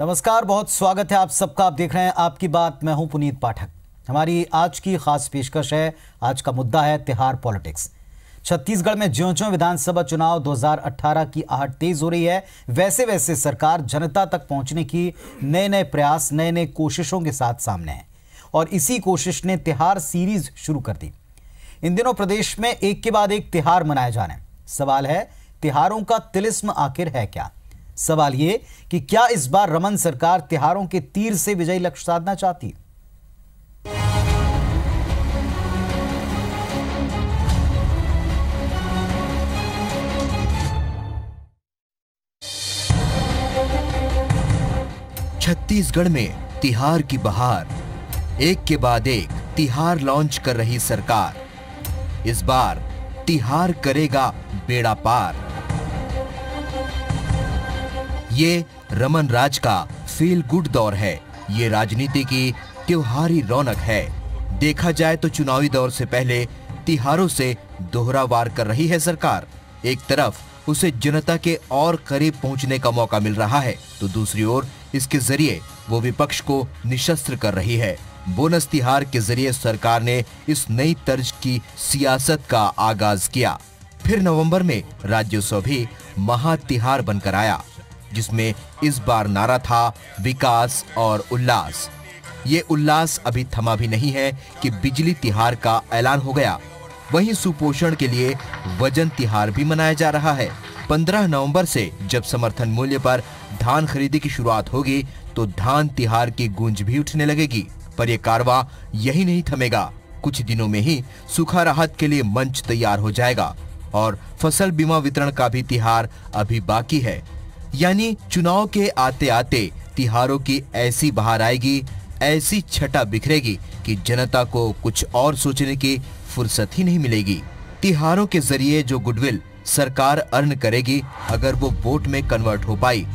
नमस्कार बहुत स्वागत है आप सबका आप देख रहे हैं आपकी बात मैं हूं पुनीत पाठक हमारी आज की खास पेशकश है आज का मुद्दा है तिहार पॉलिटिक्स छत्तीसगढ़ में ज्यो ज्यो विधानसभा चुनाव 2018 की आहट तेज हो रही है वैसे वैसे सरकार जनता तक पहुंचने की नए नए प्रयास नए नए कोशिशों के साथ सामने है और इसी कोशिश ने तिहार सीरीज शुरू कर दी इन दिनों प्रदेश में एक के बाद एक तिहार मनाए जा रहे हैं सवाल है तिहारों का तिलिस्म आखिर है क्या सवाल ये कि क्या इस बार रमन सरकार तिहारों के तीर से विजयी लक्ष्य साधना चाहती है छत्तीसगढ़ में तिहार की बहार एक के बाद एक तिहार लॉन्च कर रही सरकार इस बार तिहार करेगा बेड़ा पार ये रमन राज का फील गुड दौर है ये राजनीति की त्योहारी रौनक है देखा जाए तो चुनावी दौर से पहले तिहारों से दोहरा वार कर रही है सरकार एक तरफ उसे जनता के और करीब पहुंचने का मौका मिल रहा है तो दूसरी ओर इसके जरिए वो विपक्ष को निशस्त्र कर रही है बोनस तिहार के जरिए सरकार ने इस नई तर्ज की सियासत का आगाज किया फिर नवंबर में राज्योत्सव भी महा तिहार बनकर आया जिसमें इस बार नारा था विकास और उल्लास ये उल्लास अभी थमा भी नहीं है कि बिजली तिहार का ऐलान हो गया वहीं सुपोषण के लिए वजन तिहार भी मनाया जा रहा है 15 नवंबर से जब समर्थन मूल्य पर धान खरीदी की शुरुआत होगी तो धान तिहार की गूंज भी उठने लगेगी पर यह कारवा यही नहीं थमेगा कुछ दिनों में ही सूखा राहत के लिए मंच तैयार हो जाएगा और फसल बीमा वितरण का भी तिहार अभी बाकी है यानी चुनाव के आते आते तिहारों की ऐसी बहार आएगी ऐसी छटा बिखरेगी कि जनता को कुछ और सोचने की फुर्सत ही नहीं मिलेगी तिहारों के जरिए जो गुडविल सरकार अर्न करेगी अगर वो वोट में कन्वर्ट हो पाई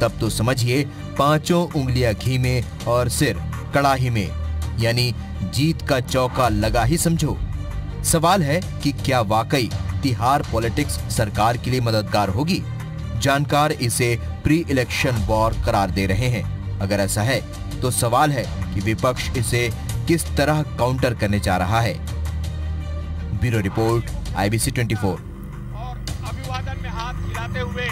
तब तो समझिए पांचों उंगलियां घी में और सिर कड़ाही में यानी जीत का चौका लगा ही समझो सवाल है कि क्या वाकई तिहार पॉलिटिक्स सरकार के लिए मददगार होगी जानकार इसे प्री इलेक्शन वॉर करार दे रहे हैं अगर ऐसा है तो सवाल है कि विपक्ष इसे किस तरह काउंटर करने जा रहा है ब्यूरो रिपोर्ट आईबीसी 24 और अभिवादन में हाथ हिलाते हुए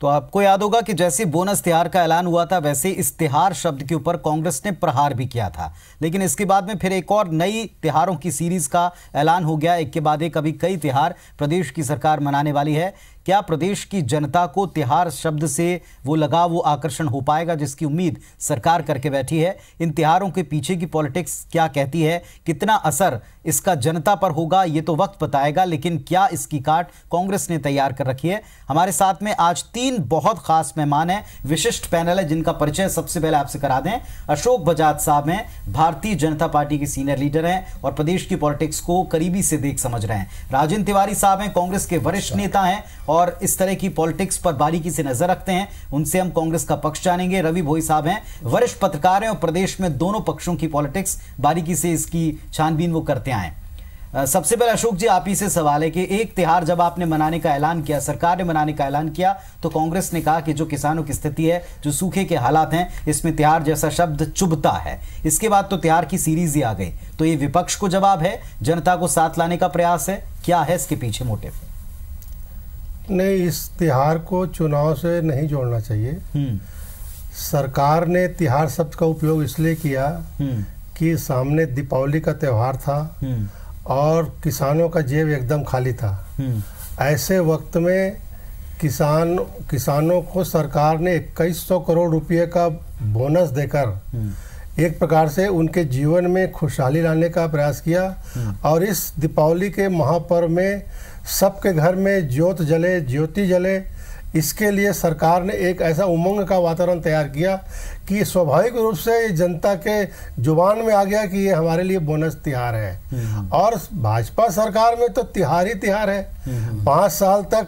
तो आपको याद होगा कि जैसे बोनस तिहार का ऐलान हुआ था वैसे तिहार शब्द के ऊपर कांग्रेस ने प्रहार भी किया था लेकिन इसके बाद में फिर एक और नई तिहारों की सीरीज का ऐलान हो गया एक के बाद एक अभी कई तिहार प्रदेश की सरकार मनाने वाली है क्या प्रदेश की जनता को तिहार शब्द से वो लगाव वो आकर्षण हो पाएगा जिसकी उम्मीद सरकार करके बैठी है इन तिहारों के पीछे की पॉलिटिक्स क्या कहती है कितना असर इसका जनता पर होगा ये तो वक्त बताएगा लेकिन क्या इसकी काट कांग्रेस ने तैयार कर रखी है हमारे साथ में आज तीन बहुत खास मेहमान हैं विशिष्ट पैनल है जिनका परिचय सबसे पहले आपसे करा दें अशोक बजाज साहब हैं भारतीय जनता पार्टी के सीनियर लीडर हैं और प्रदेश की पॉलिटिक्स को करीबी से देख समझ रहे हैं राजेंद्र तिवारी साहब हैं कांग्रेस के वरिष्ठ नेता हैं और इस तरह की पॉलिटिक्स पर बारीकी से नजर रखते हैं उनसे हम कांग्रेस का पक्ष जानेंगे रवि भोई साहब हैं वरिष्ठ पत्रकार हैं और प्रदेश में दोनों पक्षों की पॉलिटिक्स बारीकी से इसकी छानबीन वो करते आए सबसे पहले अशोक जी आप ही से सवाल है कि एक तिहार जब आपने मनाने का ऐलान किया सरकार ने मनाने का ऐलान किया तो कांग्रेस ने कहा कि जो किसानों की स्थिति है जो सूखे के हालात हैं इसमें तिहार जैसा शब्द चुभता है इसके बाद तो तिहार की सीरीज ही आ गई तो ये विपक्ष को जवाब है जनता को साथ लाने का प्रयास है क्या है इसके पीछे मोटिव ने इस तिहार को चुनाव से नहीं जोड़ना चाहिए हम्म। सरकार ने तिहार शब्द का उपयोग इसलिए किया हम्म। कि सामने दीपावली का त्यौहार था हम्म। और किसानों का जेब एकदम खाली था ऐसे वक्त में किसान किसानों को सरकार ने इक्कीस सौ करोड़ रुपये का बोनस देकर एक प्रकार से उनके जीवन में खुशहाली लाने का प्रयास किया और इस दीपावली के महापर्व में सबके घर में ज्योत जले ज्योति जले इसके लिए सरकार ने एक ऐसा उमंग का वातावरण तैयार किया कि स्वाभाविक रूप से जनता के जुबान में आ गया कि ये हमारे लिए बोनस तिहार है हम्म। और भाजपा सरकार में तो तिहार ही तिहार है हम्म। पाँच साल तक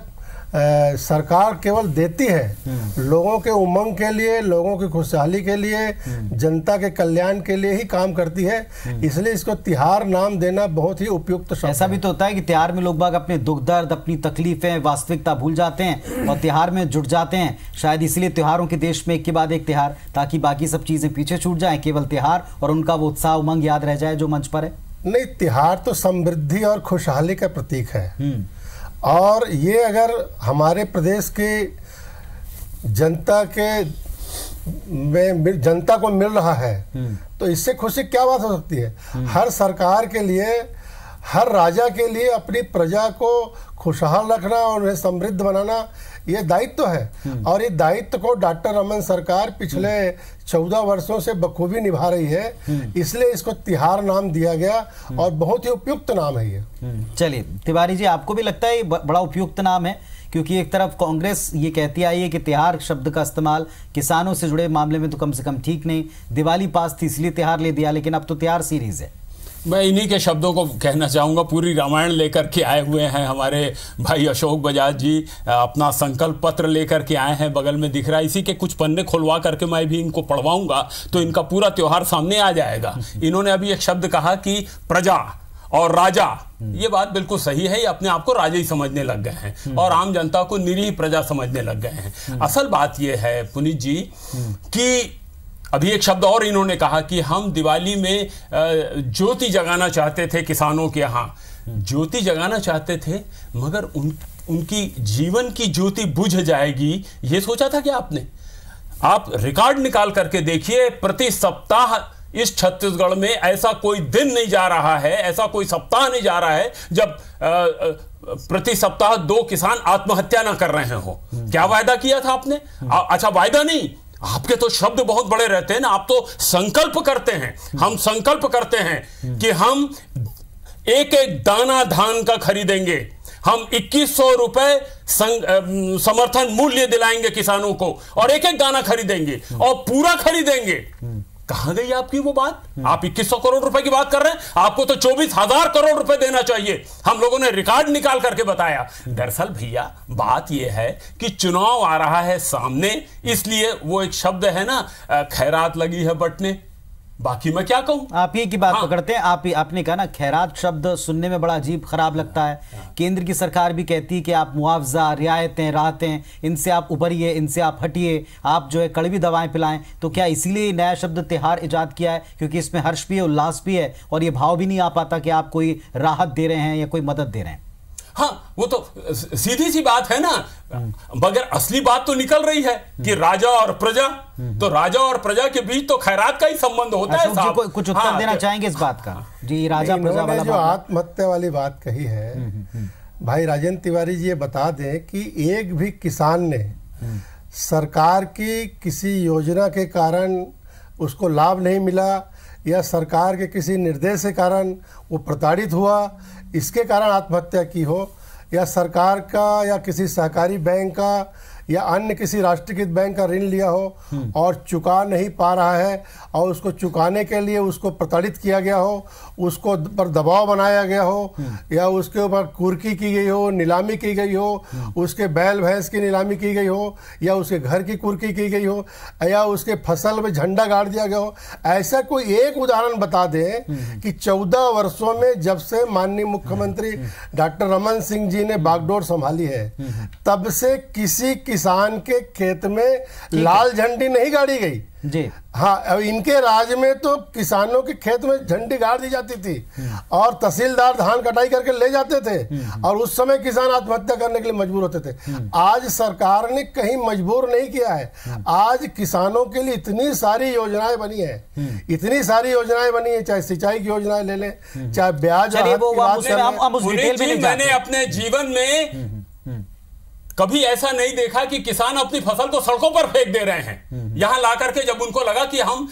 आ, सरकार केवल देती है हम्म। लोगों के उमंग के लिए लोगों की खुशहाली के लिए हम्म। जनता के कल्याण के लिए ही काम करती है हम्म। इसलिए इसको तिहार नाम देना बहुत ही उपयुक्त ऐसा ऐसा भी तो होता है कि तिहार में लोग बाग अपने दुख दर्द अपनी तकलीफें वास्तविकता भूल जाते हैं और तिहार में जुट जाते हैं शायद इसलिए त्योहारों के देश में एक के बाद एक त्यौहार ताकि बाकी सब चीज़ें पीछे छूट जाए केवल त्यौहार और उनका वो उत्साह उमंग याद रह जाए जो मंच पर है नहीं त्यौहार तो समृद्धि और खुशहाली का प्रतीक है और ये अगर हमारे प्रदेश के जनता के में जनता को मिल रहा है हम्म। तो इससे खुशी क्या बात हो सकती है हम्म। हर सरकार के लिए हर राजा के लिए अपनी प्रजा को खुशहाल रखना और उन्हें समृद्ध बनाना ये दायित्व है हम्म। और ये दायित्व को डॉक्टर रमन सरकार पिछले हम्म। चौदह वर्षों से बखूबी निभा रही है हम्म। इसलिए इसको तिहार नाम दिया गया और बहुत ही उपयुक्त नाम है ये चलिए तिवारी जी आपको भी लगता है ये बड़ा उपयुक्त नाम है क्योंकि एक तरफ कांग्रेस ये कहती आई है कि तिहार शब्द का इस्तेमाल किसानों से जुड़े मामले में तो कम से कम ठीक नहीं दिवाली पास थी इसलिए तिहार ले दिया लेकिन अब तो तिहार सीरीज है मैं इन्हीं के शब्दों को कहना चाहूँगा पूरी रामायण लेकर के आए हुए हैं हमारे भाई अशोक बजाज जी अपना संकल्प पत्र लेकर के आए हैं बगल में दिख रहा है इसी के कुछ पन्ने खुलवा करके मैं भी इनको पढ़वाऊंगा तो इनका पूरा त्यौहार सामने आ जाएगा इन्होंने अभी एक शब्द कहा कि प्रजा और राजा ये बात बिल्कुल सही है ये अपने आप को राजा ही समझने लग गए हैं और आम जनता को निरीह प्रजा समझने लग गए हैं हम्म। असल बात यह है पुनीत जी हम्म। कि अभी एक शब्द और इन्होंने कहा कि हम दिवाली में ज्योति जगाना चाहते थे किसानों के यहाँ ज्योति जगाना चाहते थे मगर उन उनकी जीवन की ज्योति बुझ जाएगी ये सोचा था क्या आपने आप रिकॉर्ड निकाल करके देखिए प्रति सप्ताह इस छत्तीसगढ़ में ऐसा कोई दिन नहीं जा रहा है ऐसा कोई सप्ताह नहीं जा रहा है जब प्रति सप्ताह दो किसान आत्महत्या ना कर रहे हो क्या वायदा किया था आपने हम्म। अच्छा वायदा नहीं आपके तो शब्द बहुत बड़े रहते हैं ना आप तो संकल्प करते हैं हम संकल्प करते हैं कि हम एक एक दाना धान का खरीदेंगे हम इक्कीस सौ रुपए समर्थन मूल्य दिलाएंगे किसानों को और एक एक दाना खरीदेंगे और पूरा खरीदेंगे कहा गई आपकी वो बात आप इक्कीस सौ करोड़ रुपए की बात कर रहे हैं आपको तो चौबीस हजार करोड़ रुपए देना चाहिए हम लोगों ने रिकॉर्ड निकाल करके बताया दरअसल भैया बात यह है कि चुनाव आ रहा है सामने इसलिए वो एक शब्द है ना खैरात लगी है बटने बाकी मैं क्या कहूँ आप ही की बात हाँ। पकड़ते हैं आप ही आपने कहा ना खैरात शब्द सुनने में बड़ा अजीब खराब हाँ। लगता है केंद्र की सरकार भी कहती है कि आप मुआवजा रियायतें राहतें इनसे आप उभरिए इनसे आप हटिए आप जो है कड़वी दवाएं पिलाएं तो क्या इसीलिए नया शब्द त्यौहार इजाद किया है क्योंकि इसमें हर्ष भी है उल्लास भी है और ये भाव भी नहीं आ पाता कि आप कोई राहत दे रहे हैं या कोई मदद दे रहे हैं हाँ वो तो सीधी सी बात है ना मगर असली बात तो निकल रही है कि हम्म। राजा और प्रजा हम्म, हम्म। तो राजा और प्रजा के बीच तो खैरात का ही संबंध होता है साहब कुछ उत्तर हाँ, देना तो- चाहेंगे इस बात का जी राजा प्रजा वाला जो आत्महत्या वाली बात कही है भाई राजेंद्र तिवारी जी ये बता दें कि एक भी किसान ने सरकार की किसी योजना के कारण उसको लाभ नहीं मिला या सरकार के किसी निर्देश के कारण वो प्रताड़ित हुआ इसके कारण आत्महत्या की हो या सरकार का या किसी सहकारी बैंक का या अन्य किसी राष्ट्रीयकृत बैंक का ऋण लिया हो और चुका नहीं पा रहा है और उसको चुकाने के लिए उसको प्रताड़ित किया गया हो उसको पर दबाव बनाया गया हो या उसके ऊपर कुर्की की गई हो नीलामी की गई हो उसके बैल भैंस की नीलामी की गई हो या उसके घर की कुर्की की गई हो या उसके फसल में झंडा गाड़ दिया गया हो ऐसा कोई एक उदाहरण बता दें कि चौदह वर्षों में जब से माननीय मुख्यमंत्री डॉक्टर रमन सिंह जी ने बागडोर संभाली है तब से किसी किसी किसान के खेत में लाल झंडी नहीं गाड़ी गई जी हाँ इनके राज में तो किसानों के खेत में झंडी गाड़ दी जाती थी हम्म। और तहसीलदार धान कटाई करके ले जाते थे हम्म। और उस समय किसान आत्महत्या करने के लिए मजबूर होते थे हम्म। आज सरकार ने कहीं मजबूर नहीं किया है आज किसानों के लिए इतनी सारी योजनाएं बनी है इतनी सारी योजनाएं बनी है चाहे सिंचाई की योजनाएं ले लें चाहे ब्याज मैंने अपने जीवन में कभी ऐसा नहीं देखा कि किसान अपनी फसल को सड़कों पर फेंक दे रहे हैं हम्म, हम्म। यहां ला करके जब उनको लगा कि हम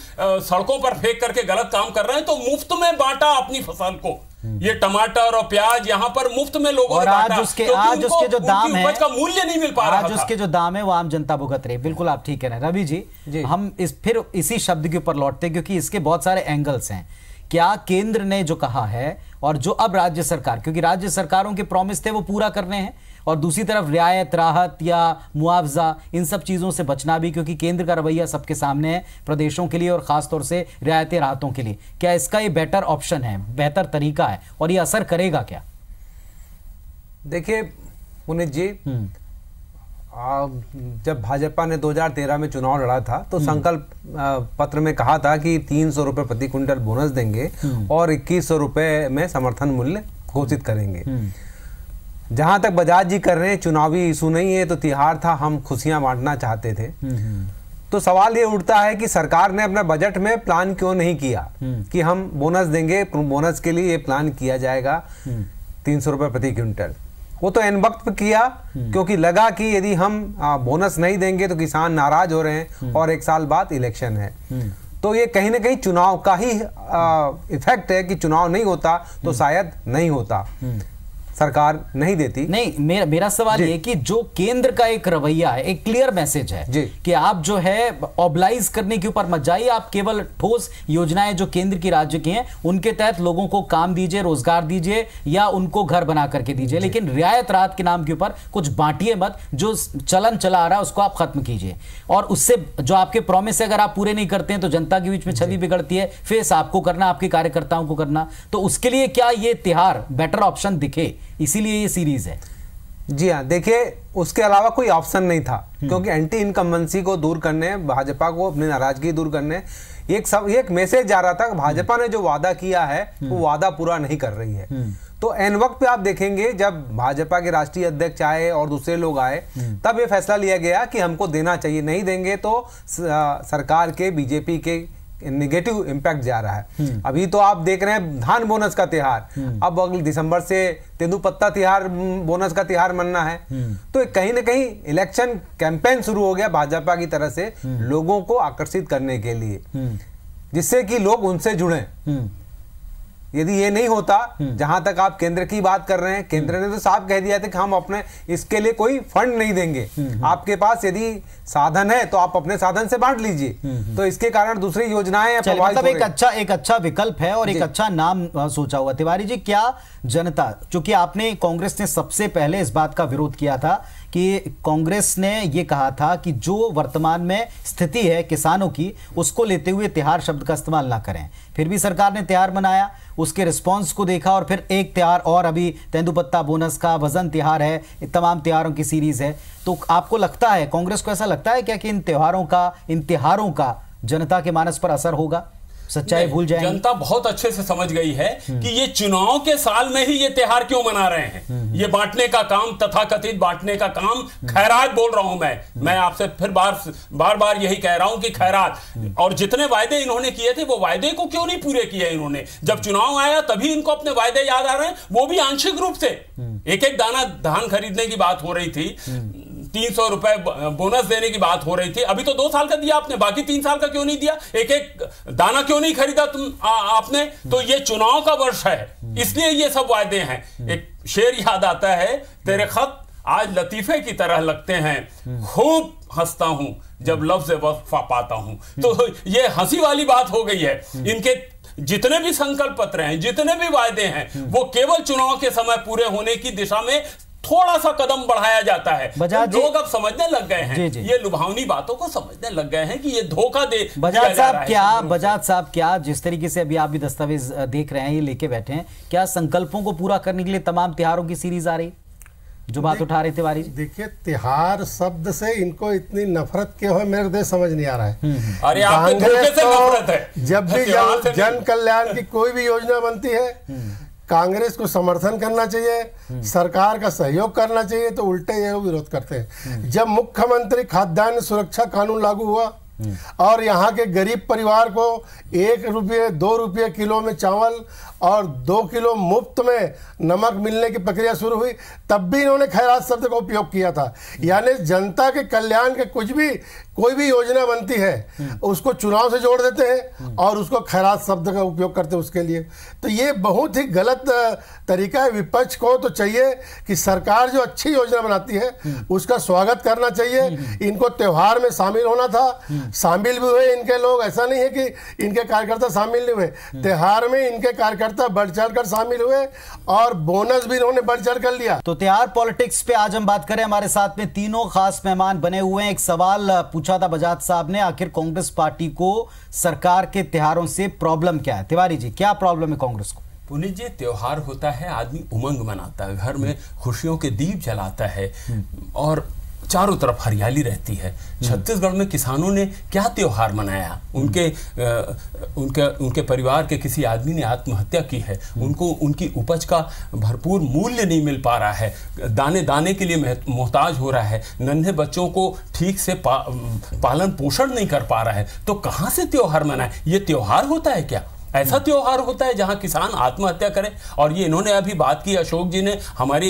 सड़कों पर फेंक करके गलत काम कर रहे हैं तो मुफ्त में बांटा अपनी फसल को हम्म। ये टमाटर और प्याज यहाँ पर मुफ्त में लोगों और आज उसके आज उसके जो दाम है का मूल्य नहीं मिल पा रहा आज उसके जो दाम है वो आम जनता भुगत रही बिल्कुल आप ठीक कह रहे हैं रवि जी, जी हम इस फिर इसी शब्द के ऊपर लौटते क्योंकि इसके बहुत सारे एंगल्स हैं क्या केंद्र ने जो कहा है और जो अब राज्य सरकार क्योंकि राज्य सरकारों के प्रॉमिस थे वो पूरा करने हैं और दूसरी तरफ रियायत राहत या मुआवजा इन सब चीज़ों से बचना भी क्योंकि केंद्र का रवैया सबके सामने है प्रदेशों के लिए और ख़ासतौर से रियायती राहतों के लिए क्या इसका ये बेटर ऑप्शन है बेहतर तरीका है और ये असर करेगा क्या देखिए पुनित जी हम्म। जब भाजपा ने 2013 में चुनाव लड़ा था तो हम्म। संकल्प पत्र में कहा था कि तीन सौ रुपये प्रति क्विंटल बोनस देंगे हम्म। और इक्कीस सौ रुपये में समर्थन मूल्य घोषित करेंगे जहां तक बजाज जी कर रहे हैं चुनावी इशू नहीं है तो तिहार था हम खुशियां बांटना चाहते थे तो सवाल ये उठता है कि सरकार ने अपना बजट में प्लान क्यों नहीं किया हम्म। कि हम बोनस देंगे बोनस के लिए ये प्लान किया जाएगा हम्म। तीन सौ रुपए प्रति क्विंटल वो तो एन वक्त किया हम्म। क्योंकि लगा कि यदि हम बोनस नहीं देंगे तो किसान नाराज हो रहे हैं और एक साल बाद इलेक्शन है तो ये कहीं ना कहीं चुनाव का ही इफेक्ट है कि चुनाव नहीं होता तो शायद नहीं होता सरकार नहीं देती नहीं मेरा मेरा सवाल ये कि जो केंद्र का एक रवैया है एक क्लियर मैसेज है कि आप जो है ऑबलाइज करने के ऊपर मत जाइए आप केवल ठोस योजनाएं जो केंद्र की राज्य की हैं उनके तहत लोगों को काम दीजिए रोजगार दीजिए या उनको घर बना करके दीजिए लेकिन रियायत राहत के नाम के ऊपर कुछ बांटिए मत जो चलन चला आ रहा है उसको आप खत्म कीजिए और उससे जो आपके प्रॉमिस अगर आप पूरे नहीं करते हैं तो जनता के बीच में छवि बिगड़ती है फेस आपको करना आपके कार्यकर्ताओं को करना तो उसके लिए क्या ये तिहार बेटर ऑप्शन दिखे इसीलिए ये सीरीज है जी हाँ देखिए उसके अलावा कोई ऑप्शन नहीं था हम्म। क्योंकि एंटी इनकम्बेंसी को दूर करने भाजपा को अपनी नाराजगी दूर करने एक सब एक मैसेज जा रहा था भाजपा हम्म। ने जो वादा किया है हम्म। वो वादा पूरा नहीं कर रही है तो एन वक्त पे आप देखेंगे जब भाजपा के राष्ट्रीय अध्यक्ष आए और दूसरे लोग आए तब ये फैसला लिया गया कि हमको देना चाहिए नहीं देंगे तो सरकार के बीजेपी के नेगेटिव इम्पैक्ट जा रहा है हम्म। अभी तो आप देख रहे हैं धान बोनस का त्यौहार हम्म। अब अगले दिसंबर से तेंदुपत्ता त्यौहार हम्म, बोनस का त्यौहार मनना है तो कहीं ना कहीं इलेक्शन कैंपेन शुरू हो गया भाजपा की तरह से लोगों को आकर्षित करने के लिए जिससे कि लोग उनसे जुड़े यदि ये नहीं होता हम्म। जहां तक आप केंद्र की बात कर रहे हैं केंद्र ने तो साफ कह दिया था कि हम अपने इसके लिए कोई फंड नहीं देंगे हम्म, हम्म। आपके पास यदि साधन है तो आप अपने साधन से बांट लीजिए तो इसके कारण दूसरी योजनाएं मतलब एक अच्छा एक अच्छा विकल्प है और एक अच्छा नाम सोचा हुआ तिवारी जी क्या जनता चूंकि आपने कांग्रेस ने सबसे पहले इस बात का विरोध किया था कि कांग्रेस ने ये कहा था कि जो वर्तमान में स्थिति है किसानों की उसको लेते हुए त्यौहार शब्द का इस्तेमाल ना करें फिर भी सरकार ने त्यौहार मनाया उसके रिस्पांस को देखा और फिर एक त्यौहार और अभी तेंदुपत्ता बोनस का वजन त्यौहार है तमाम त्यौहारों की सीरीज़ है तो आपको लगता है कांग्रेस को ऐसा लगता है क्या कि इन त्यौहारों का इन त्यौहारों का जनता के मानस पर असर होगा सच्चाई भूल जाए जनता बहुत अच्छे से समझ गई है हम्म। कि ये चुनाव के साल में ही ये त्यौहार क्यों मना रहे हैं हम्म, हम्म। ये बांटने का काम कथित बांटने का काम खैरात बोल रहा हूं मैं मैं आपसे फिर बार बार बार यही कह रहा हूं कि खैरात और जितने वायदे इन्होंने किए थे वो वायदे को क्यों नहीं पूरे किए इन्होंने जब चुनाव आया तभी इनको अपने वायदे याद आ रहे हैं वो भी आंशिक रूप से एक एक दाना धान खरीदने की बात हो रही थी तीन सौ रुपए बोनस देने की बात हो रही थी अभी तो दो साल का दिया आपने बाकी तीन साल का क्यों नहीं दिया एक एक दाना क्यों नहीं खरीदा तुम आ, आपने तो ये चुनाव का वर्ष है इसलिए ये सब वायदे हैं एक शेर याद आता है तेरे खत आज लतीफे की तरह लगते हैं खूब हंसता हूं जब लफ्ज वफा पाता हूं तो ये हंसी वाली बात हो गई है इनके जितने भी संकल्प पत्र हैं जितने भी वायदे हैं वो केवल चुनाव के समय पूरे होने की दिशा में थोड़ा सा कदम बढ़ाया जाता है बजाज तो लोग अब समझने लग गए हैं जी जी। ये लुभावनी बातों को समझने लग गए हैं कि ये धोखा दे बजाज साहब क्या बजाज साहब क्या जिस तरीके से अभी आप भी दस्तावेज देख रहे हैं ये लेके बैठे हैं क्या संकल्पों को पूरा करने के लिए तमाम त्योहारों की सीरीज आ रही जो बात उठा रहे थे वारी देखिए तिहार शब्द से इनको इतनी नफरत क्यों है मेरे देश समझ नहीं आ रहा है हम्म, हम्म। अरे कांग्रेस तो नफरत है जब भी जन कल्याण की कोई भी योजना बनती है हम्म। कांग्रेस को समर्थन करना चाहिए हम्म। सरकार का सहयोग करना चाहिए तो उल्टे ये विरोध करते हैं हम्म। जब मुख्यमंत्री खाद्यान्न सुरक्षा कानून लागू हुआ हम्म। और यहाँ के गरीब परिवार को एक रुपये दो रुपये किलो में चावल और दो किलो मुफ्त में नमक मिलने की प्रक्रिया शुरू हुई तब भी इन्होंने खैरात शब्द का उपयोग किया था यानी जनता के कल्याण के कुछ भी कोई भी योजना बनती है उसको चुनाव से जोड़ देते हैं और उसको खैरात शब्द का उपयोग करते हैं उसके लिए तो ये बहुत ही गलत तरीका है विपक्ष को तो चाहिए कि सरकार जो अच्छी योजना बनाती है उसका स्वागत करना चाहिए इनको त्यौहार में शामिल होना था शामिल भी हुए इनके लोग ऐसा नहीं है कि इनके कार्यकर्ता शामिल नहीं हुए त्यौहार में इनके कार्यकर्ता कार्यकर्ता बढ़ चढ़ कर शामिल हुए और बोनस भी इन्होंने बढ़ चढ़ कर लिया तो त्यौहार पॉलिटिक्स पे आज हम बात करें हमारे साथ में तीनों खास मेहमान बने हुए हैं एक सवाल पूछा था बजाज साहब ने आखिर कांग्रेस पार्टी को सरकार के त्योहारों से प्रॉब्लम क्या है तिवारी जी क्या प्रॉब्लम है कांग्रेस को पुनित जी त्योहार होता है आदमी उमंग मनाता है घर में खुशियों के दीप जलाता है हम्म। और चारों तरफ हरियाली रहती है छत्तीसगढ़ में किसानों ने क्या त्यौहार मनाया उनके आ, उनके उनके परिवार के किसी आदमी ने आत्महत्या की है उनको उनकी उपज का भरपूर मूल्य नहीं मिल पा रहा है दाने दाने के लिए मोहताज हो रहा है नन्हे बच्चों को ठीक से पा, पालन पोषण नहीं कर पा रहा है तो कहाँ से त्यौहार मनाए ये त्यौहार होता है क्या ऐसा त्यौहार होता है जहां किसान आत्महत्या करें और ये इन्होंने अभी बात की अशोक जी ने हमारी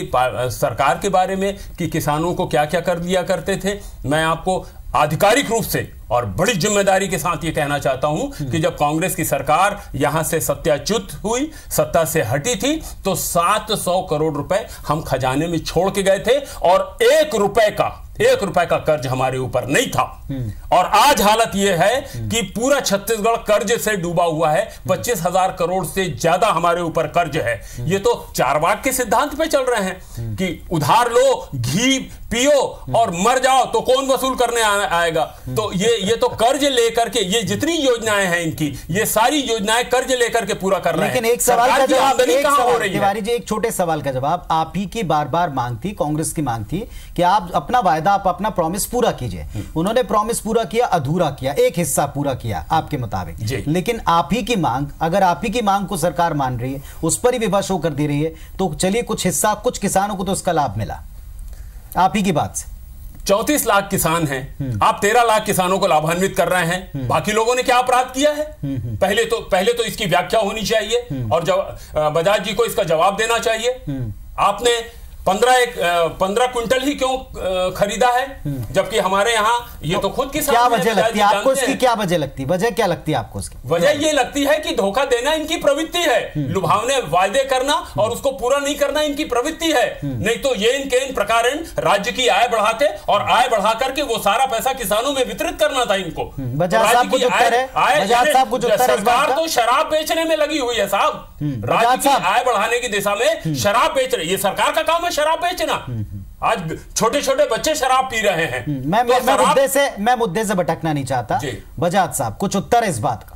सरकार के बारे में कि किसानों को क्या क्या कर दिया करते थे मैं आपको आधिकारिक रूप से और बड़ी जिम्मेदारी के साथ ये कहना चाहता हूं हम्म। कि जब कांग्रेस की सरकार यहां से सत्याच्युत हुई सत्ता से हटी थी तो 700 करोड़ रुपए हम खजाने में छोड़ के गए थे और एक रुपए का एक रुपए का कर्ज हमारे ऊपर नहीं था हम्म। और आज हालत यह है हम्म। कि पूरा छत्तीसगढ़ कर्ज से डूबा हुआ है पच्चीस हजार करोड़ से ज्यादा हमारे ऊपर कर्ज है ये तो बाग के सिद्धांत पे चल रहे हैं कि उधार लो घी पियो और मर जाओ तो कौन वसूल करने आएगा तो ये ये तो कर्ज लेकर के ये जितनी योजनाएं हैं इनकी ये सारी योजनाएं कर्ज लेकर के पूरा कर रहे हैं लेकिन एक सवाल का तिवारी जी एक छोटे सवाल का जवाब आप ही की बार बार मांग थी कांग्रेस की मांग थी कि आप अपना वायदा आप अपना प्रॉमिस पूरा कीजिए हम्म। उन्होंने प्रॉमिस पूरा किया अधूरा किया एक हिस्सा पूरा किया आपके मुताबिक लेकिन आप ही की मांग अगर आप ही की मांग को सरकार मान रही है उस पर ही विवश होकर दे रही है तो चलिए कुछ हिस्सा कुछ किसानों को तो उसका लाभ मिला आप ही की बात से चौतीस लाख किसान हैं हम्म। आप तेरह लाख किसानों को लाभान्वित कर रहे हैं हम्म। बाकी लोगों ने क्या अपराध किया है हम्म, पहले तो पहले तो इसकी व्याख्या होनी चाहिए और बजाज जी को इसका जवाब देना चाहिए आपने पंद्रह एक पंद्रह क्विंटल ही क्यों खरीदा है हम्म। जबकि हमारे यहाँ ये तो खुद की क्या वजह लगती है आपको इसकी क्या वजह लगती वजह क्या लगती है आपको इसकी वजह ये लगती है कि धोखा देना इनकी प्रवृत्ति है हम्म। लुभावने वायदे करना हम्म। और उसको पूरा नहीं करना इनकी प्रवृत्ति है नहीं तो ये इनके इन प्रकार राज्य की आय बढ़ाते और आय बढ़ा करके वो सारा पैसा किसानों में वितरित करना था इनको सरकार तो शराब बेचने में लगी हुई है साहब राज्य की आय बढ़ाने की दिशा में शराब बेच रही ये सरकार का काम है शराब बेचना आज छोटे छोटे बच्चे शराब पी रहे हैं हम्म, मैं तो मैं, मुद्दे से मैं मुद्दे से भटकना नहीं चाहता बजाज साहब कुछ उत्तर इस बात का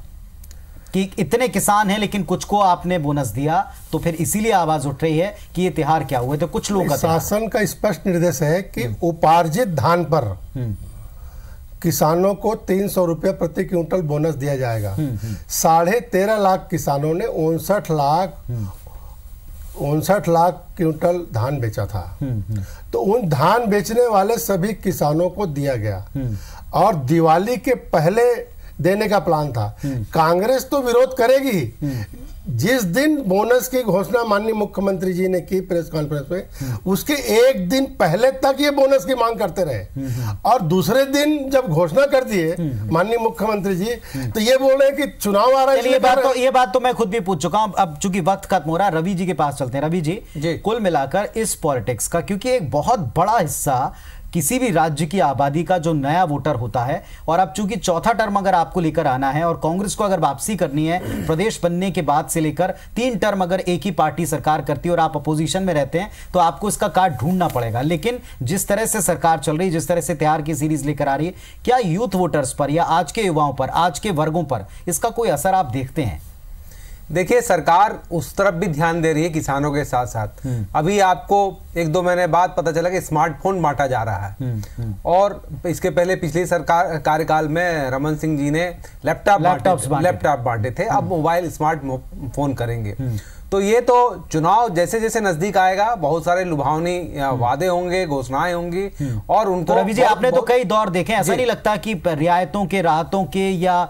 कि इतने किसान हैं लेकिन कुछ को आपने बोनस दिया तो फिर इसीलिए आवाज उठ रही है कि ये त्यौहार क्या हुए तो कुछ लोग शासन का स्पष्ट निर्देश है कि हम्म। उपार्जित धान पर हम्म। किसानों को तीन सौ रुपये प्रति क्विंटल बोनस दिया जाएगा साढ़े तेरह लाख किसानों ने उनसठ लाख उनसठ लाख क्विंटल धान बेचा था हम्म, हम्म। तो उन धान बेचने वाले सभी किसानों को दिया गया हम्म। और दिवाली के पहले देने का प्लान था कांग्रेस तो विरोध करेगी जिस दिन बोनस की घोषणा माननीय मुख्यमंत्री जी ने की प्रेस कॉन्फ्रेंस में उसके एक दिन पहले तक ये बोनस की मांग करते रहे और दूसरे दिन जब घोषणा कर दिए माननीय मुख्यमंत्री जी तो ये बोल रहे कि चुनाव आ रहा है ये बात तो ये बात तो मैं खुद भी पूछ चुका हूं अब चूंकि वक्त खत्म हो रहा है रवि जी के पास चलते हैं रवि जी, जी। कुल मिलाकर इस पॉलिटिक्स का क्योंकि एक बहुत बड़ा हिस्सा किसी भी राज्य की आबादी का जो नया वोटर होता है और अब चूंकि चौथा टर्म अगर आपको लेकर आना है और कांग्रेस को अगर वापसी करनी है प्रदेश बनने के बाद से लेकर तीन टर्म अगर एक ही पार्टी सरकार करती है और आप अपोजिशन में रहते हैं तो आपको इसका कार्ड ढूंढना पड़ेगा लेकिन जिस तरह से सरकार चल रही जिस तरह से तैयार की सीरीज लेकर आ रही है क्या यूथ वोटर्स पर या आज के युवाओं पर आज के वर्गों पर इसका कोई असर आप देखते हैं देखिए सरकार उस तरफ भी ध्यान दे रही है किसानों के साथ साथ हम्म। अभी आपको एक दो महीने बाद पता चला कि स्मार्टफोन बांटा जा रहा है हम्म, हम्म। और इसके पहले पिछली सरकार कार्यकाल में रमन सिंह जी ने लैपटॉप लैपटॉप बांटे थे अब मोबाइल स्मार्ट फोन करेंगे तो ये तो चुनाव जैसे जैसे नजदीक आएगा बहुत सारे लुभावनी वादे होंगे घोषणाएं होंगी और उनको तो रवि जी आपने तो कई दौर देखे ऐसा नहीं लगता कि रियायतों के राहतों के या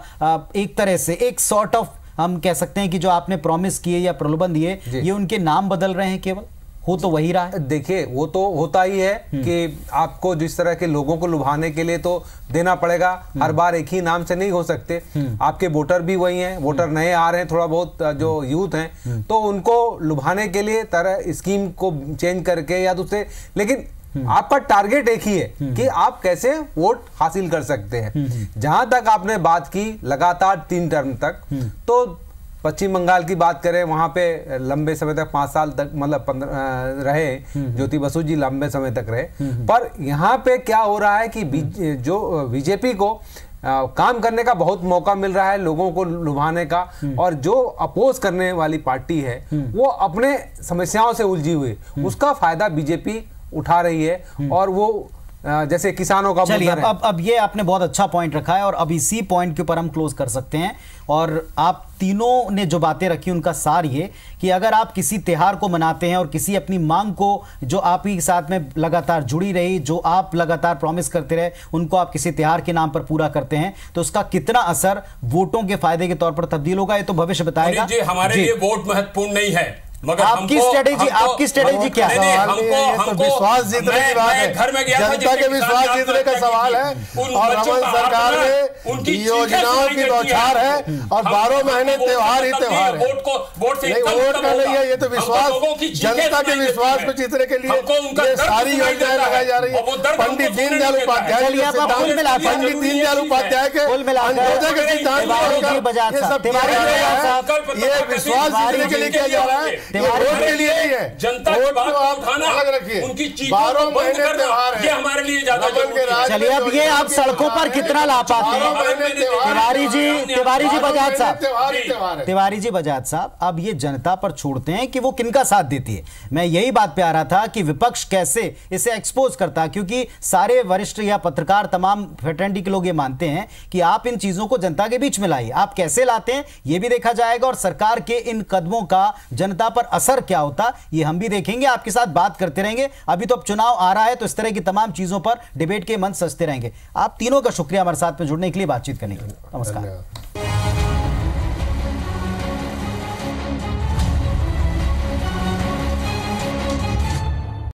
एक तरह से एक सॉर्ट ऑफ हम कह सकते हैं कि जो आपने प्रॉमिस किए या प्रलोभन दिए ये उनके नाम बदल रहे हैं केवल हो तो वही रहा है देखिए वो तो होता ही है हम्म। कि आपको जिस तरह के लोगों को लुभाने के लिए तो देना पड़ेगा हम्म। हर बार एक ही नाम से नहीं हो सकते हम्म। आपके वोटर भी वही हैं वोटर नए आ रहे हैं थोड़ा बहुत जो यूथ हैं तो उनको लुभाने के लिए तरह स्कीम को चेंज करके या दूसरे लेकिन हम्म। आपका टारगेट एक ही है हम्म। कि आप कैसे वोट हासिल कर सकते हैं हम्म। जहां तक आपने बात की लगातार तीन टर्म तक तो पश्चिम बंगाल की बात करें वहां पे लंबे समय तक पांच साल तक मतलब रहे ज्योति बसु जी लंबे समय तक रहे पर यहाँ पे क्या हो रहा है कि जो बीजेपी को आ, काम करने का बहुत मौका मिल रहा है लोगों को लुभाने का और जो अपोज करने वाली पार्टी है वो अपने समस्याओं से उलझी हुई उसका फायदा बीजेपी उठा रही है हम्म। और वो जैसे किसानों का चलिए अब, अब अब ये आपने बहुत अच्छा पॉइंट रखा है और अब इसी पॉइंट के ऊपर हम क्लोज कर सकते हैं और आप तीनों ने जो बातें रखी उनका सार ये कि अगर आप किसी त्यौहार को मनाते हैं और किसी अपनी मांग को जो आप ही साथ में लगातार जुड़ी रही जो आप लगातार प्रॉमिस करते रहे उनको आप किसी त्यौहार के नाम पर पूरा करते हैं तो उसका कितना असर वोटों के फायदे के तौर पर तब्दील होगा ये तो भविष्य बताएगा हमारे लिए वोट महत्वपूर्ण नहीं है मगर आपकी स्ट्रेटेजी आपकी स्ट्रेटेजी क्या है हमको तो हमको विश्वास जीतने की बात है घर में गया जनता के विश्वास जीतने का सवाल है और हमारी सरकार में योजनाओं की बौछार है और बारह तो महीने त्योहार ही त्योहार है वोट का नहीं है ये तो विश्वास जनता के विश्वास को जीतने के लिए सारी योजनाएं लगाई जा रही है पंडित दीनदयाल उपाध्याय पंडित दीनदयाल उपाध्याय के के सिद्धांत ये विश्वास जीतने के लिए किया जा रहा है त्योहार के लिए ही है जनता की बात को उठाना अलग रखिए उनकी चीजों को बंद करना ये हमारे लिए ज्यादा चलिए अब ये आप सड़कों पर कितना ला पाते हैं तिवारी जी तिवारी जी बजाज साहब तिवारी जी बजाज साहब अब ये जनता पर छोड़ते हैं कि वो किनका साथ देती है मैं यही बात पे आ रहा था कि विपक्ष कैसे इसे एक्सपोज करता क्योंकि सारे वरिष्ठ या पत्रकार तमाम फेटरेंडी के लोग ये मानते हैं कि आप इन चीजों को जनता के बीच में लाइए आप कैसे लाते हैं ये भी देखा जाएगा और सरकार के इन कदमों का जनता पर असर क्या होता ये हम भी देखेंगे आपके साथ बात करते रहेंगे अभी तो अब चुनाव आ रहा है तो इस तरह की तमाम चीजों पर डिबेट के मंच सजते रहेंगे आप तीनों का शुक्रिया हमारे साथ में जुड़ने के लिए बातचीत करने के लिए नमस्कार